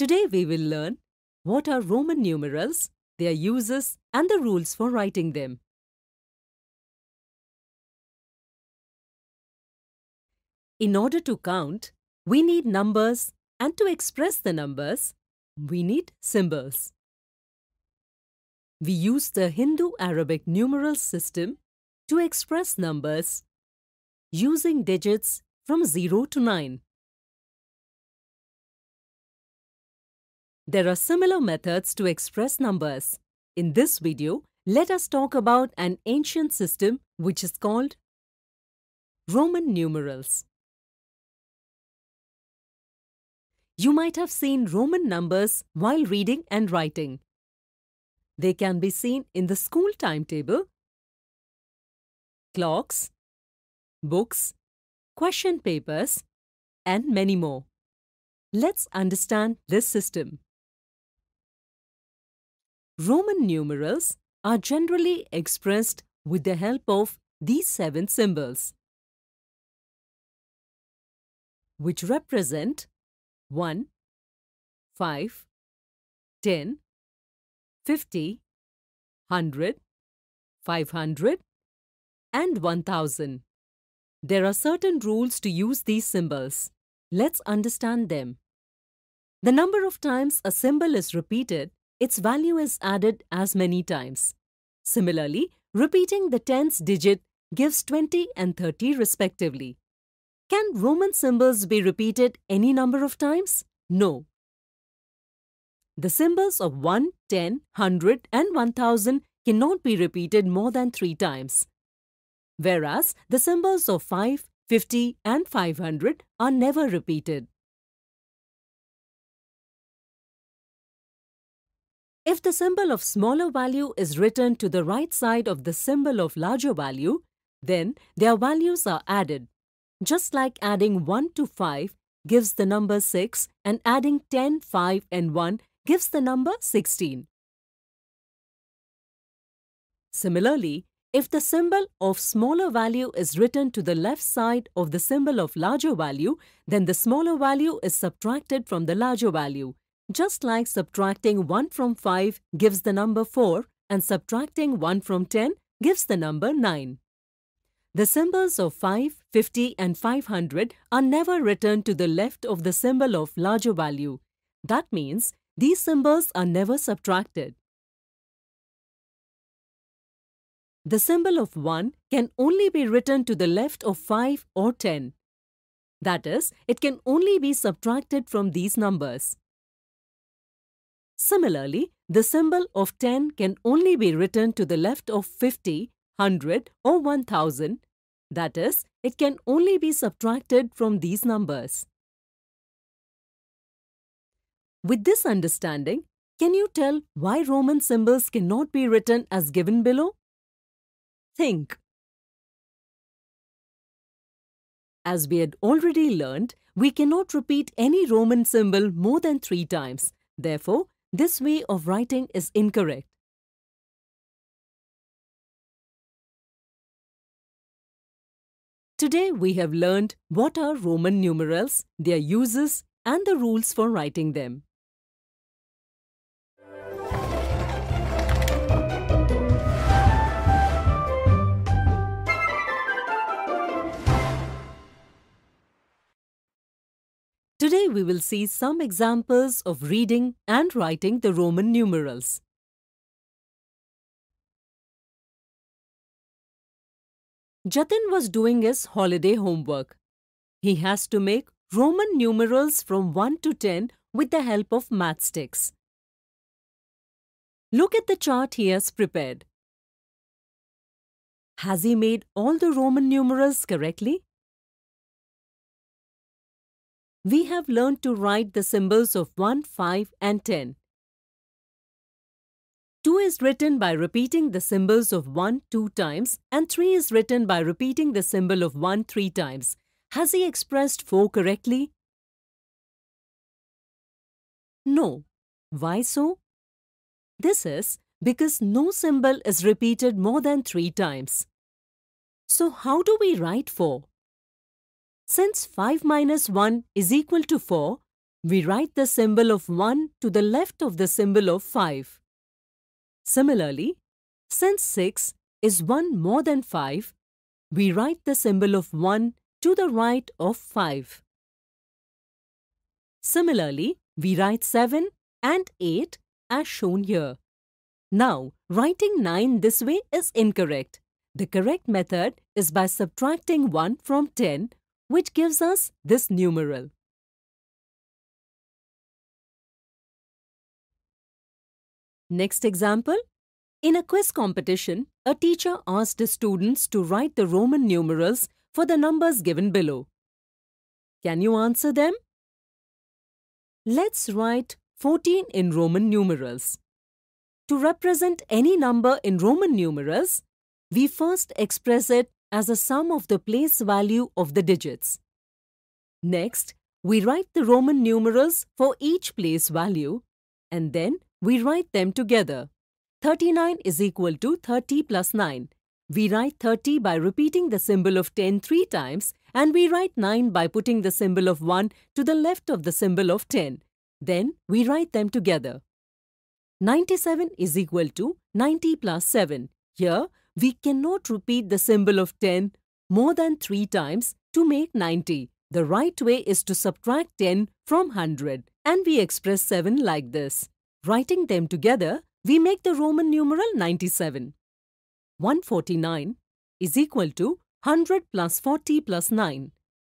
Today we will learn what are Roman numerals, their uses and the rules for writing them. In order to count, we need numbers and to express the numbers, we need symbols. We use the Hindu-Arabic numeral system to express numbers using digits from 0 to 9. There are similar methods to express numbers. In this video, let us talk about an ancient system which is called Roman numerals. You might have seen Roman numbers while reading and writing. They can be seen in the school timetable, clocks, books, question papers, and many more. Let's understand this system. Roman numerals are generally expressed with the help of these seven symbols, which represent 1, 5, 10, 50, 100, 500 and 1000. There are certain rules to use these symbols. Let's understand them. The number of times a symbol is repeated its value is added as many times. Similarly, repeating the tens digit gives 20 and 30 respectively. Can Roman symbols be repeated any number of times? No. The symbols of 1, 10, 100 and 1000 cannot be repeated more than 3 times. Whereas the symbols of 5, 50 and 500 are never repeated. If the symbol of smaller value is written to the right side of the symbol of larger value, then their values are added. Just like adding 1 to 5 gives the number 6 and adding 10, 5 and 1 gives the number 16. Similarly, if the symbol of smaller value is written to the left side of the symbol of larger value, then the smaller value is subtracted from the larger value just like subtracting 1 from 5 gives the number 4 and subtracting 1 from 10 gives the number 9. The symbols of 5, 50 and 500 are never written to the left of the symbol of larger value. That means these symbols are never subtracted. The symbol of 1 can only be written to the left of 5 or 10. That is, it can only be subtracted from these numbers. Similarly, the symbol of 10 can only be written to the left of 50, 100 or 1000. That is, it can only be subtracted from these numbers. With this understanding, can you tell why Roman symbols cannot be written as given below? Think. As we had already learned, we cannot repeat any Roman symbol more than three times. Therefore, this way of writing is incorrect. Today we have learned what are Roman numerals, their uses and the rules for writing them. Today we will see some examples of reading and writing the Roman numerals. Jatin was doing his holiday homework. He has to make Roman numerals from 1 to 10 with the help of math sticks. Look at the chart he has prepared. Has he made all the Roman numerals correctly? we have learned to write the symbols of 1, 5 and 10. 2 is written by repeating the symbols of 1 2 times and 3 is written by repeating the symbol of 1 3 times. Has he expressed 4 correctly? No. Why so? This is because no symbol is repeated more than 3 times. So how do we write 4? Since 5 minus 1 is equal to 4, we write the symbol of 1 to the left of the symbol of 5. Similarly, since 6 is 1 more than 5, we write the symbol of 1 to the right of 5. Similarly, we write 7 and 8 as shown here. Now, writing 9 this way is incorrect. The correct method is by subtracting 1 from 10 which gives us this numeral. Next example. In a quiz competition, a teacher asked the students to write the Roman numerals for the numbers given below. Can you answer them? Let's write 14 in Roman numerals. To represent any number in Roman numerals, we first express it as a sum of the place value of the digits. Next, we write the Roman numerals for each place value and then we write them together. 39 is equal to 30 plus 9. We write 30 by repeating the symbol of 10 three times and we write 9 by putting the symbol of 1 to the left of the symbol of 10. Then we write them together. 97 is equal to 90 plus 7. Here we cannot repeat the symbol of 10 more than 3 times to make 90. The right way is to subtract 10 from 100 and we express 7 like this. Writing them together, we make the Roman numeral 97. 149 is equal to 100 plus 40 plus 9.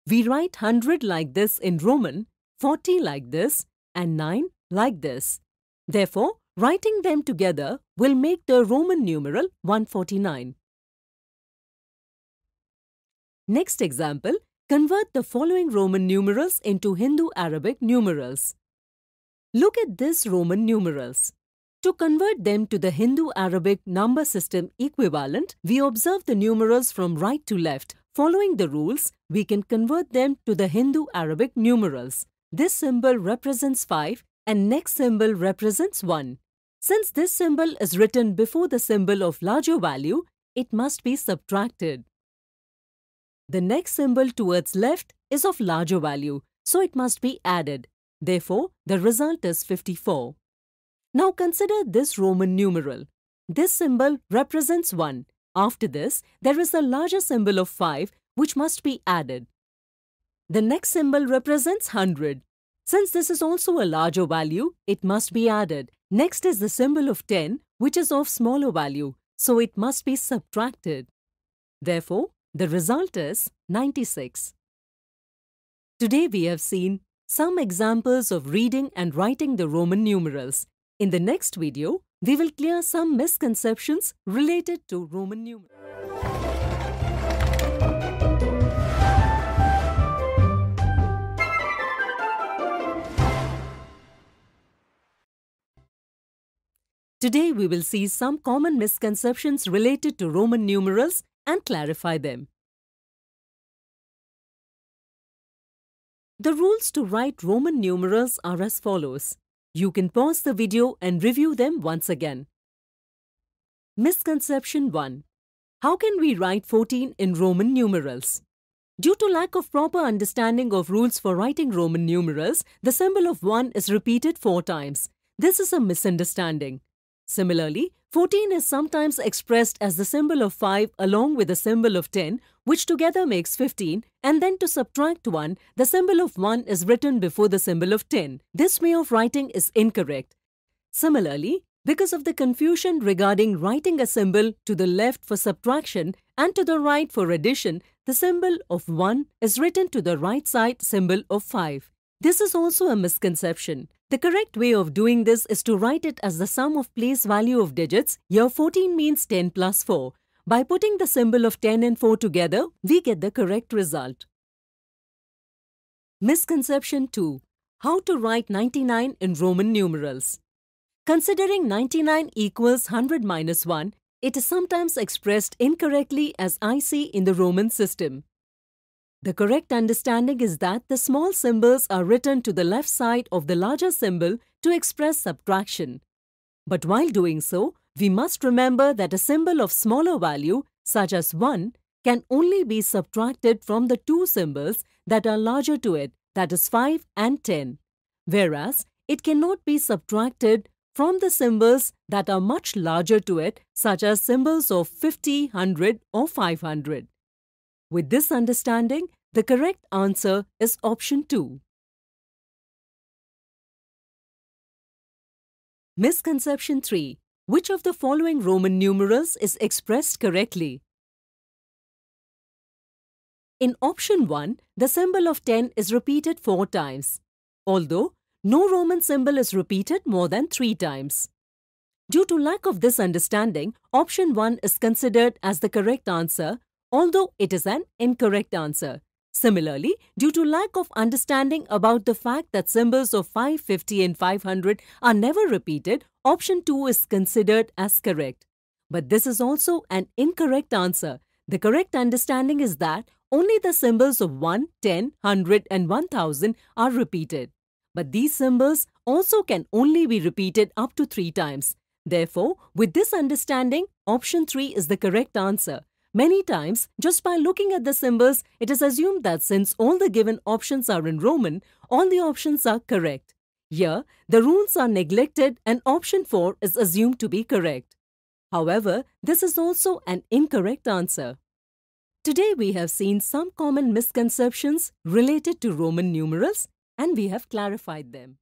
We write 100 like this in Roman, 40 like this and 9 like this. Therefore, Writing them together will make the Roman numeral 149. Next example, convert the following Roman numerals into Hindu-Arabic numerals. Look at these Roman numerals. To convert them to the Hindu-Arabic number system equivalent, we observe the numerals from right to left. Following the rules, we can convert them to the Hindu-Arabic numerals. This symbol represents 5 and next symbol represents 1. Since this symbol is written before the symbol of larger value, it must be subtracted. The next symbol towards left is of larger value, so it must be added. Therefore, the result is 54. Now consider this Roman numeral. This symbol represents 1. After this, there is a larger symbol of 5 which must be added. The next symbol represents 100. Since this is also a larger value, it must be added. Next is the symbol of 10, which is of smaller value, so it must be subtracted. Therefore, the result is 96. Today we have seen some examples of reading and writing the Roman numerals. In the next video, we will clear some misconceptions related to Roman numerals. Today we will see some common misconceptions related to Roman numerals and clarify them. The rules to write Roman numerals are as follows. You can pause the video and review them once again. Misconception 1. How can we write 14 in Roman numerals? Due to lack of proper understanding of rules for writing Roman numerals, the symbol of 1 is repeated 4 times. This is a misunderstanding. Similarly, 14 is sometimes expressed as the symbol of 5 along with the symbol of 10, which together makes 15, and then to subtract 1, the symbol of 1 is written before the symbol of 10. This way of writing is incorrect. Similarly, because of the confusion regarding writing a symbol to the left for subtraction and to the right for addition, the symbol of 1 is written to the right side symbol of 5. This is also a misconception. The correct way of doing this is to write it as the sum of place value of digits. Year 14 means 10 plus 4. By putting the symbol of 10 and 4 together, we get the correct result. Misconception 2. How to write 99 in Roman numerals. Considering 99 equals 100 minus 1, it is sometimes expressed incorrectly as IC in the Roman system. The correct understanding is that the small symbols are written to the left side of the larger symbol to express subtraction. But while doing so, we must remember that a symbol of smaller value, such as 1, can only be subtracted from the two symbols that are larger to it, that is 5 and 10. Whereas, it cannot be subtracted from the symbols that are much larger to it, such as symbols of 50, 100 or 500. With this understanding, the correct answer is option 2. Misconception 3. Which of the following Roman numerals is expressed correctly? In option 1, the symbol of 10 is repeated 4 times, although no Roman symbol is repeated more than 3 times. Due to lack of this understanding, option 1 is considered as the correct answer although it is an incorrect answer. Similarly, due to lack of understanding about the fact that symbols of 550 and 500 are never repeated, option 2 is considered as correct. But this is also an incorrect answer. The correct understanding is that only the symbols of 1, 10, 100 and 1000 are repeated. But these symbols also can only be repeated up to 3 times. Therefore, with this understanding, option 3 is the correct answer. Many times, just by looking at the symbols, it is assumed that since all the given options are in Roman, all the options are correct. Here, the rules are neglected and option 4 is assumed to be correct. However, this is also an incorrect answer. Today we have seen some common misconceptions related to Roman numerals and we have clarified them.